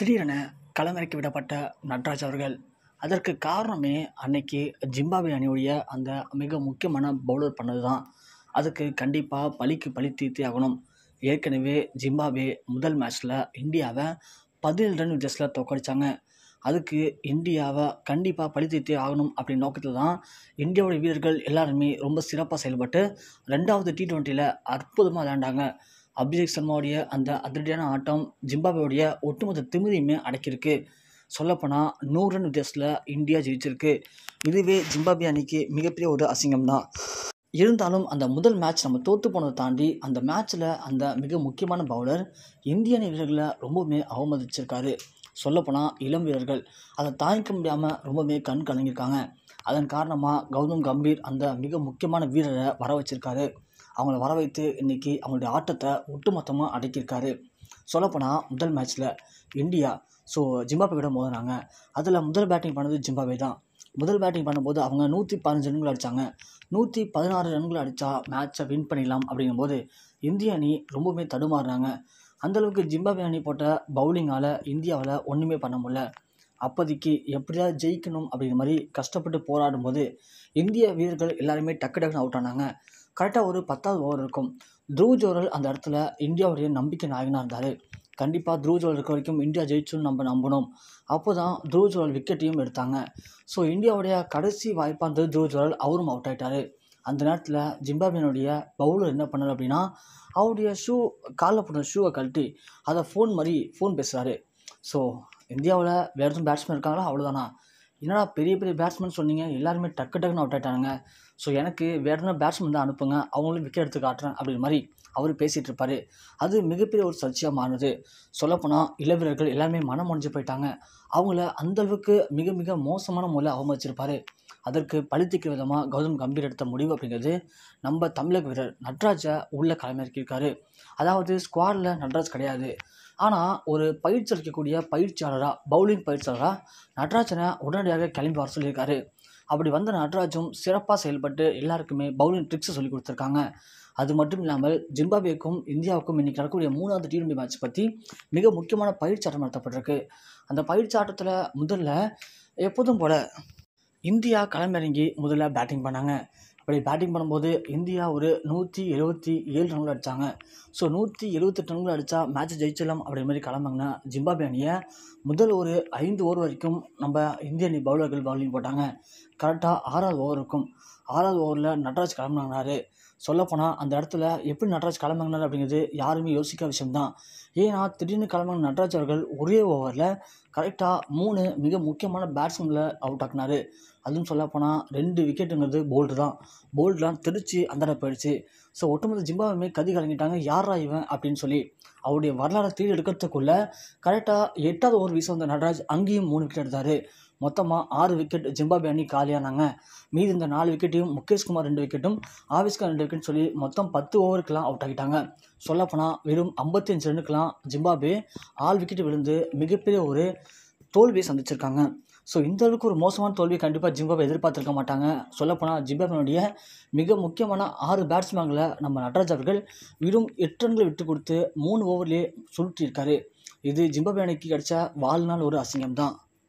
திடீரென களமிறக்கி விடப்பட்ட நட்ராஜ் அவர்கள் அதற்கு காரணமே அன்னைக்கு ஜிம்பாப்வே அணியுடைய அந்த மிக முக்கியமான பவுலர் பண்ணது தான் அதுக்கு கண்டிப்பாக பழிக்கு பழி தீர்த்தே ஆகணும் ஏற்கனவே ஜிம்பாப்வே முதல் மேட்ச்சில் இந்தியாவை பதினேழு ரன் வித்தியாசத்தில் தோக்கடிச்சாங்க அதுக்கு இந்தியாவை கண்டிப்பாக பலி தீர்த்தே ஆகணும் அப்படின்ற நோக்கத்தில் தான் இந்தியாவுடைய வீரர்கள் எல்லாருமே ரொம்ப சிறப்பாக செயல்பட்டு ரெண்டாவது டி ட்வெண்ட்டியில் அற்புதமாக விளையாண்டாங்க அபிஷேக் சர்மாவுடைய அந்த அதிரடியான ஆட்டம் ஜிம்பாபேவுடைய ஒட்டுமொத்த திமுதியுமே அடக்கியிருக்கு சொல்லப்போனால் நூறு ரன் வித்தியாசத்தில் இந்தியா ஜெயிச்சிருக்கு இதுவே ஜிம்பாபே அணிக்கு மிகப்பெரிய ஒரு அசிங்கம் தான் இருந்தாலும் அந்த முதல் மேட்ச் நம்ம தோற்று போனதை தாண்டி அந்த மேட்ச்சில் அந்த மிக முக்கியமான பவுலர் இந்திய அணி வீரர்களை ரொம்பவுமே அவமதிச்சிருக்காரு சொல்லப்போனால் இளம் வீரர்கள் அதை தாங்கிக்க முடியாமல் ரொம்பவுமே கண் கலங்கியிருக்காங்க அதன் காரணமாக கௌதம் கம்பீர் அந்த மிக முக்கியமான வீரரை வர வச்சுருக்காரு அவங்கள வர வைத்து இன்றைக்கி அவங்களுடைய ஆட்டத்தை ஒட்டுமொத்தமாக அடக்கியிருக்காரு சொல்லப்போனால் முதல் மேட்ச்சில் இந்தியா ஸோ ஜிம்பாபே விட மோதினாங்க அதில் முதல் பேட்டிங் பண்ணது ஜிம்பாபே தான் முதல் பேட்டிங் பண்ணும்போது அவங்க நூற்றி பதினஞ்சு ரன்கள் அடித்தாங்க நூற்றி பதினாறு ரன்கள் அடித்தா மேட்ச்சை வின் பண்ணிடலாம் அப்படிங்கும்போது இந்திய அணி ரொம்பவுமே தடுமாறுறாங்க அந்தளவுக்கு ஜிம்பாபே அணி போட்ட பவுலிங்கால் இந்தியாவில் ஒன்றுமே பண்ண முடியல அப்போதைக்கு எப்படியாவது ஜெயிக்கணும் அப்படிங்கிற மாதிரி கஷ்டப்பட்டு போராடும் போது இந்திய வீரர்கள் எல்லாருமே டக்கு டக்குன்னு அவுட் ஆனாங்க கரெக்டாக ஒரு பத்தாவது ஓவர் இருக்கும் த்ரூ ஜோரல் அந்த இடத்துல இந்தியாவுடைய நம்பிக்கை நாயகனாக இருந்தார் கண்டிப்பாக த்ரூ ஜோரல் இருக்க வரைக்கும் இந்தியா ஜெயிச்சுன்னு நம்ம நம்பணும் அப்போ தான் த்ரூ ஜோரல் விக்கெட்டையும் எடுத்தாங்க ஸோ இந்தியாவுடைய கடைசி வாய்ப்பாக இருந்தது த்ரூ ஜோரல் அவரும் அவுட் ஆகிட்டார் அந்த நேரத்தில் ஜிம்பாப்வேனுடைய பவுலர் என்ன பண்ணார் அப்படின்னா அவருடைய ஷூ காலில் போட்ட ஷூவை கழட்டி அதை ஃபோன் மாதிரி ஃபோன் பேசுகிறாரு ஸோ இந்தியாவில் வேறு எதுவும் பேட்ஸ்மேன் இருக்காங்களா அவ்வளோதானா என்னடா பெரிய பெரிய பேட்ஸ்மேன் சொன்னீங்க எல்லாருமே டக்கு டக்குன்னு அவுட் ஆகிட்டாங்க ஸோ எனக்கு வேறு பேட்ஸ்மேன் தான் அனுப்புங்க அவங்களும் விக்கெட் எடுத்து காட்டுறேன் அப்படின்ற மாதிரி அவர் பேசிகிட்டு இருப்பார் அது மிகப்பெரிய ஒரு சர்ச்சையாக மாறுது சொல்லப்போனால் இளவீரர்கள் எல்லாருமே மனம் முடிஞ்சு போயிட்டாங்க அவங்கள அந்தளவுக்கு மிக மிக மோசமான முறையில் அவமதிச்சிருப்பார் அதற்கு பழுத்திக்க விதமாக கௌதம் கம்பீர் எடுத்த முடிவு அப்படிங்கிறது நம்ம தமிழக வீரர் நட்ராஜை உள்ள களமிறக்கியிருக்காரு அதாவது ஸ்குவாடில் நட்ராஜ் கிடையாது ஆனால் ஒரு பயிற்சி அளிக்கக்கூடிய பயிற்சியாளராக பவுலிங் பயிற்சியாளராக நட்ராஜனை உடனடியாக கிளம்பி வர சொல்லியிருக்காரு அப்படி வந்த நட்ராஜும் சிறப்பாக செயல்பட்டு எல்லாருக்குமே பவுலிங் ட்ரிக்ஸை சொல்லி கொடுத்துருக்காங்க அது மட்டும் இல்லாமல் ஜிம்பாபேக்கும் இந்தியாவுக்கும் இன்றைக்கி நடக்கக்கூடிய மூணாவது டி டுவெண்டி மேட்ச் பற்றி மிக முக்கியமான பயிற்சி ஆட்டம் நடத்தப்பட்டிருக்கு அந்த பயிற்சி ஆட்டத்தில் முதல்ல எப்போதும் போல் இந்தியா களமிறங்கி முதல்ல பேட்டிங் பண்ணாங்க அப்படி பேட்டிங் பண்ணும்போது இந்தியா ஒரு நூற்றி எழுபத்தி ஏழு ரன்கள் அடித்தாங்க ஸோ நூற்றி எழுபத்தெட்டு ரன்கள் அடித்தா மேட்ச் ஜெயிச்சிடலாம் அப்படி மாதிரி கிளம்புங்கன்னா ஜிம்பாபே அணியை முதல் ஒரு ஐந்து ஓவர் வரைக்கும் நம்ம இந்திய அணி பவுலர்கள் பவுலிங் போட்டாங்க கரெக்டாக ஆறாவது ஓவர் இருக்கும் ஆறாவது ஓவரில் நட்ராஜ் கிளம்புனாங்கனாரு சொல்லப்போனால் அந்த இடத்துல எப்படி நடராஜ் களமிறங்கினார் அப்படிங்கிறது யாருமே யோசிக்க விஷயம்தான் ஏன்னா திடீர்னு கிளம்புங்க நடராஜ் அவர்கள் ஒரே ஓவரில் கரெக்டாக மூணு மிக முக்கியமான பேட்ஸ்மேனில் அவுட் ஆக்கினார் அதுவும் சொல்லப்போனால் ரெண்டு விக்கெட்டுங்கிறது போல்டு தான் போல்டுலாம் திருச்சி இடம் போயிடுச்சு ஸோ ஒட்டுமொத்த ஜிம்பாவுமே கதி கலங்கிட்டாங்க யாரா இவன் அப்படின்னு சொல்லி அவருடைய வரலாறு தீடு எடுக்கிறதுக்குள்ளே கரெக்டாக எட்டாவது ஓவர் வீச வந்த நடராஜ் அங்கேயும் மூணு விக்கெட் எடுத்தார் மொத்தமாக ஆறு விக்கெட் ஜிம்பாபே அணி காலியானாங்க மீதி இந்த நாலு விக்கெட்டையும் முகேஷ்குமார் ரெண்டு விக்கெட்டும் ஆவிஸ்கார் ரெண்டு விக்கெட்னு சொல்லி மொத்தம் பத்து ஓவருக்கெலாம் அவுட் ஆகிட்டாங்க சொல்லப்போனால் வெறும் ஐம்பத்தி அஞ்சு ரனுக்கெலாம் ஜிம்பாபே ஆள் விக்கெட் விழுந்து மிகப்பெரிய ஒரு தோல்வியை சந்திச்சிருக்காங்க ஸோ இந்த அளவுக்கு ஒரு மோசமான தோல்வி கண்டிப்பாக ஜிம்பாபே எதிர்பார்த்துருக்க மாட்டாங்க சொல்லப்போனால் ஜிம்பாபேனுடைய மிக முக்கியமான ஆறு பேட்ஸ்மேனில் நம்ம நடராஜ் அவர்கள் வெறும் எட்டு ரன்களை விட்டு கொடுத்து மூணு ஓவர்லேயே சுருட்டியிருக்காரு இது ஜிம்பாபே அணிக்கு கிடைச்ச வாழ்நாள் ஒரு அசிங்கம் தான்